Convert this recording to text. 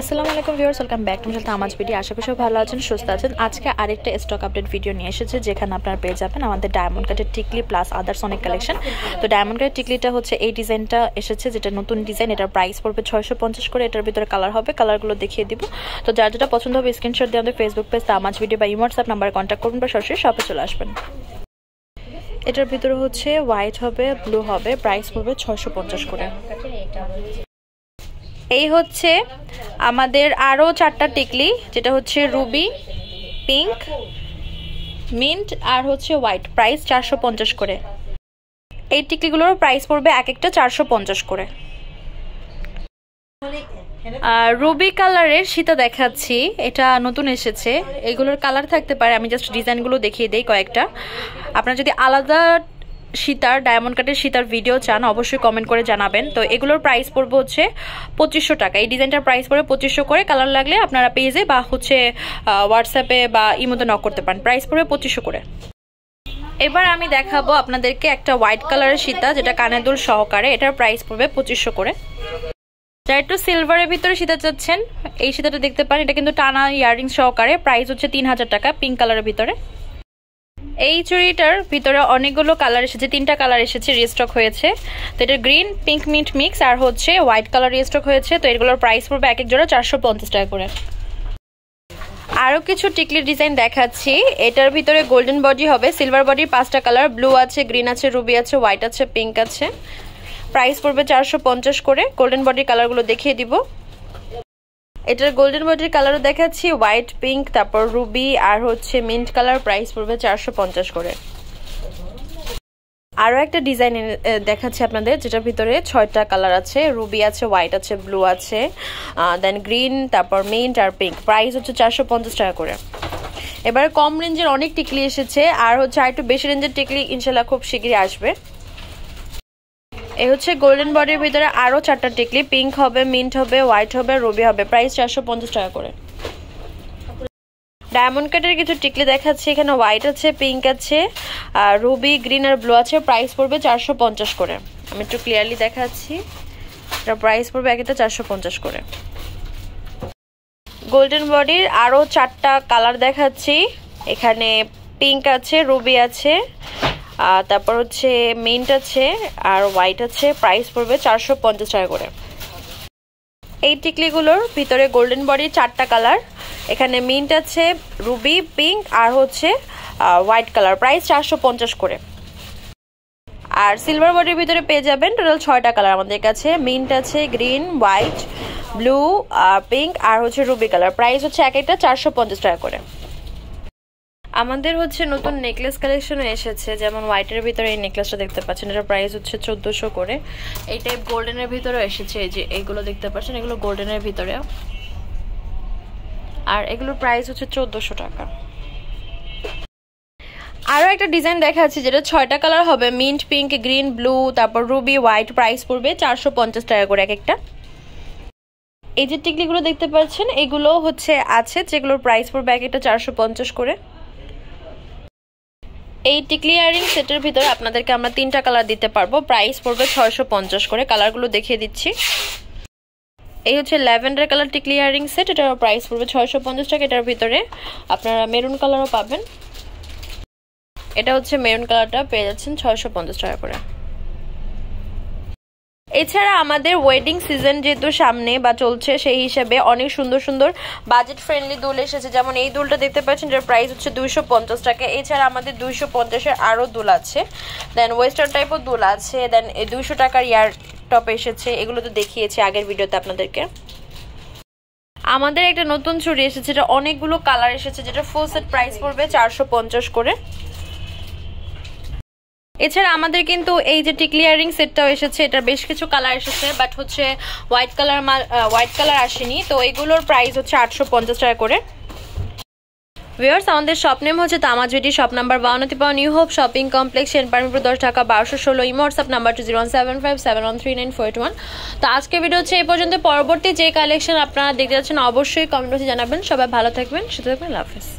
আসসালামু আলাইকুম viewers welcome back to মিশালতে আমার ভিডিও আশা করি ভালো আছেন সুস্থ আছেন আজকে আরেকটা স্টক আপডেট ভিডিও নিয়ে এসেছে যেখানে আপনারা পেয়ে যাবেন আমাদের ডায়মন্ড কাটের টিকলি প্লাস আদার্স অনেক কালেকশন তো ডায়মন্ড কাটের টিকলিটা হচ্ছে এই ডিজাইনটা এসেছে যেটা নতুন ডিজাইন এটার প্রাইস পড়বে ছয়শো করে এটার ভিতরে কালার হবে কালারগুলো দেখিয়ে দিব তো যার যেটা পছন্দ হবে স্ক্রিনশট দিয়ে আমাদের ফেসবুক পেজ তা ভিডিও বা ইমোয়াটসঅ্যাপ নাম্বারে কন্ট্যাক্ট করুন বা সরাসরি শপে চলে আসবেন এটার ভিতরে হচ্ছে হোয়াইট হবে ব্লু হবে প্রাইস পড়বে ছয়শো করে এই হচ্ছে আমাদের আরও চারটা টিকলি যেটা হচ্ছে রুবি পিঙ্ক মিন্ট আর হচ্ছে হোয়াইট প্রাইস চারশো পঞ্চাশ করে এই টিকলিগুলোর প্রাইস পড়বে এক একটা চারশো পঞ্চাশ করে আর রুবি কালারের সীতা দেখাচ্ছি এটা নতুন এসেছে এগুলোর কালার থাকতে পারে আমি জাস্ট ডিজাইনগুলো দেখিয়ে দিই কয়েকটা আপনার যদি আলাদা সীতার ডায়মন্ড কাটের সীতার ভিডিও চান অবশ্যই কমেন্ট করে জানাবেন তো এগুলোর প্রাইস পড়বে হচ্ছে পঁচিশশো টাকা এই ডিজাইনটার প্রাইস পড়বে পঁচিশশো করে কালার লাগলে আপনারা পেজে বা হচ্ছে হোয়াটসঅ্যাপে বা ইমোতে নক করতে পারেন প্রাইস পড়বে পঁচিশশো করে এবার আমি দেখাবো আপনাদেরকে একটা হোয়াইট কালারের সীতা যেটা দুল সহকারে এটার প্রাইস পড়বে পঁচিশশো করে যারা একটু সিলভারের ভিতরে সীতা চাচ্ছেন এই সীতাটা দেখতে পারেন এটা কিন্তু টানা ইয়ারিং সহকারে প্রাইস হচ্ছে তিন হাজার টাকা পিঙ্ক কালারের ভিতরে এই চুড়িটার ভিতরে অনেকগুলো কালার এসেছে তিনটা কালার এসেছে রিস্টক হয়েছে তো এটা গ্রিন পিঙ্ক মিন্ট মিক্স আর হচ্ছে হোয়াইট কালার রিস্টক হয়েছে তো এগুলোর প্রাইস পড়বে এক এক জোড়া চারশো টাকা করে আরও কিছু টিকলি ডিজাইন দেখাচ্ছি এটার ভিতরে গোল্ডেন বডি হবে সিলভার বডির পাঁচটা কালার ব্লু আছে গ্রিন আছে রুবি আছে হোয়াইট আছে পিঙ্ক আছে প্রাইস পড়বে চারশো করে গোল্ডেন বডির কালারগুলো দেখিয়ে দিব এটার গোল্ডেন বডির কালারও দেখাচ্ছি হোয়াইট পিঙ্ক তারপর রুবি আর হচ্ছে মিন্ট কালার প্রাইস পড়বে চারশো করে আরও একটা ডিজাইন দেখাচ্ছি আপনাদের যেটার ভিতরে ছয়টা কালার আছে রুবি আছে হোয়াইট আছে ব্লু আছে দেন গ্রিন তারপর মিন্ট আর পিঙ্ক প্রাইস হচ্ছে চারশো টাকা করে এবার কম রেঞ্জের অনেক টিকলি এসেছে আর হচ্ছে আর একটু বেশি রেঞ্জের টিকলি ইনশাল্লাহ খুব শীঘ্রই আসবে এ হচ্ছে গোল্ডেন বডির ভিতরে আরও চারটা টিকলি পিঙ্ক হবে মিন্ট হবে হোয়াইট হবে রবি হবে প্রাইস চারশো টাকা করে ডায়মন্ড কাটের কিছু টিকলি দেখাচ্ছে এখানে হোয়াইট আছে পিঙ্ক আছে আর রুবি গ্রিন আর ব্লু আছে প্রাইস পড়বে চারশো করে আমি একটু ক্লিয়ারলি দেখাচ্ছি এটা প্রাইস পড়বে একটা চারশো করে গোল্ডেন বডির আরও চারটা কালার দেখাচ্ছি এখানে পিঙ্ক আছে রুবি আছে তারপর হচ্ছে মিন্ট আছে আর হোয়াইট আছে প্রাইস পড়বে চারশো পঞ্চাশ টাকা করে এই টিকলিগুলোর ভিতরে গোল্ডেন বডি চারটা কালার এখানে মিন্ট আছে রুবি পিঙ্ক আর হচ্ছে হোয়াইট কালার প্রাইস চারশো পঞ্চাশ করে আর সিলভার বডির ভিতরে পেয়ে যাবেন টোটাল ছয়টা কালার আমাদের কাছে মিন্ট আছে গ্রিন হোয়াইট ব্লু পিঙ্ক আর হচ্ছে রুবি কালার প্রাইস হচ্ছে এক একটা চারশো পঞ্চাশ টাকা করে আমাদের হচ্ছে নতুন নেকলেস কালেকশনও এসেছে যেমন হোয়াইটের ভিতরে এই নেকলেসটা দেখতে পাচ্ছেন এটার প্রাইস হচ্ছে চোদ্দোশো করে এই টাইপ গোল্ডেনের ভিতরেও এসেছে এই যে এইগুলো দেখতে পাচ্ছেন এগুলো গোল্ডেনের ভিতরে আর এগুলোর প্রাইস হচ্ছে চোদ্দোশো টাকা আরও একটা ডিজাইন দেখাচ্ছি যেটা ছয়টা কালার হবে মিন্ট পিঙ্ক গ্রিন ব্লু তারপর রুবি হোয়াইট প্রাইস পড়বে চারশো পঞ্চাশ টাকা করে এক একটা এই যে টিকলিগুলো দেখতে পাচ্ছেন এগুলো হচ্ছে আছে যেগুলোর প্রাইস পড়বে এক একটা চারশো পঞ্চাশ করে এই টিক্লিয়ারিং সেটের ভিতরে আপনাদেরকে আমরা তিনটা কালার দিতে পারবো প্রাইস পড়বে ছয়শো করে কালারগুলো দেখিয়ে দিচ্ছি এই হচ্ছে ল্যাভেন্ডার কালার টিকলি ইয়ারিং সেট এটার প্রাইস পড়বে ছয়শো পঞ্চাশ টাকা এটার ভিতরে আপনারা মেরুন কালারও পাবেন এটা হচ্ছে মেরুন কালারটা পেয়ে যাচ্ছেন ছয়শো পঞ্চাশ টাকা করে এছাড়া আমাদের ওয়েডিং সিজন যেহেতু সামনে বা চলছে সেই হিসাবে অনেক সুন্দর সুন্দর বাজেট ফ্রেন্ডলি দুল এসেছে যেমন এই দুলটা দেখতে পাচ্ছেন যার প্রাইস হচ্ছে দুইশো পঞ্চাশ টাকা এছাড়া আমাদের দুইশো পঞ্চাশের আরও দুল আছে দেন ওয়েস্টার্ন টাইপও দুল আছে দেন দুইশো টাকার ইয়ার টপ এসেছে এগুলো তো দেখিয়েছি আগের ভিডিওতে আপনাদেরকে আমাদের একটা নতুন ছুরি এসেছে এটা অনেকগুলো কালার এসেছে যেটা ফুল সেট প্রাইস পড়বে চারশো পঞ্চাশ করে এছাড়া আমাদের কিন্তু এই যে টিক্লিয়ারিং সেটটাও এসেছে এটার বেশ কিছু কালার এসেছে বাট হচ্ছে হোয়াইট কালার হোয়াইট কালার আসেনি তো এগুলোর প্রাইস হচ্ছে আটশো পঞ্চাশ টাকা করে ভিওর্স আমাদের শপ নেম হচ্ছে তামাজুটি শপ নাম্বার অতি পাওয়া নিউ হোপ শপিং কমপ্লেক্স শেনপার্মিপুর দশ ঢাকা বারোশো ষোলো imo WhatsApp number two zero seven five seven one three nine four eight one তো আজকে ভিডিও হচ্ছে এই পর্যন্ত পরবর্তী যে কালেকশন আপনারা দেখতে যাচ্ছেন অবশ্যই কমেন্ট জানাবেন সবাই ভালো থাকবেন সেটা থাকবেন হাফেজ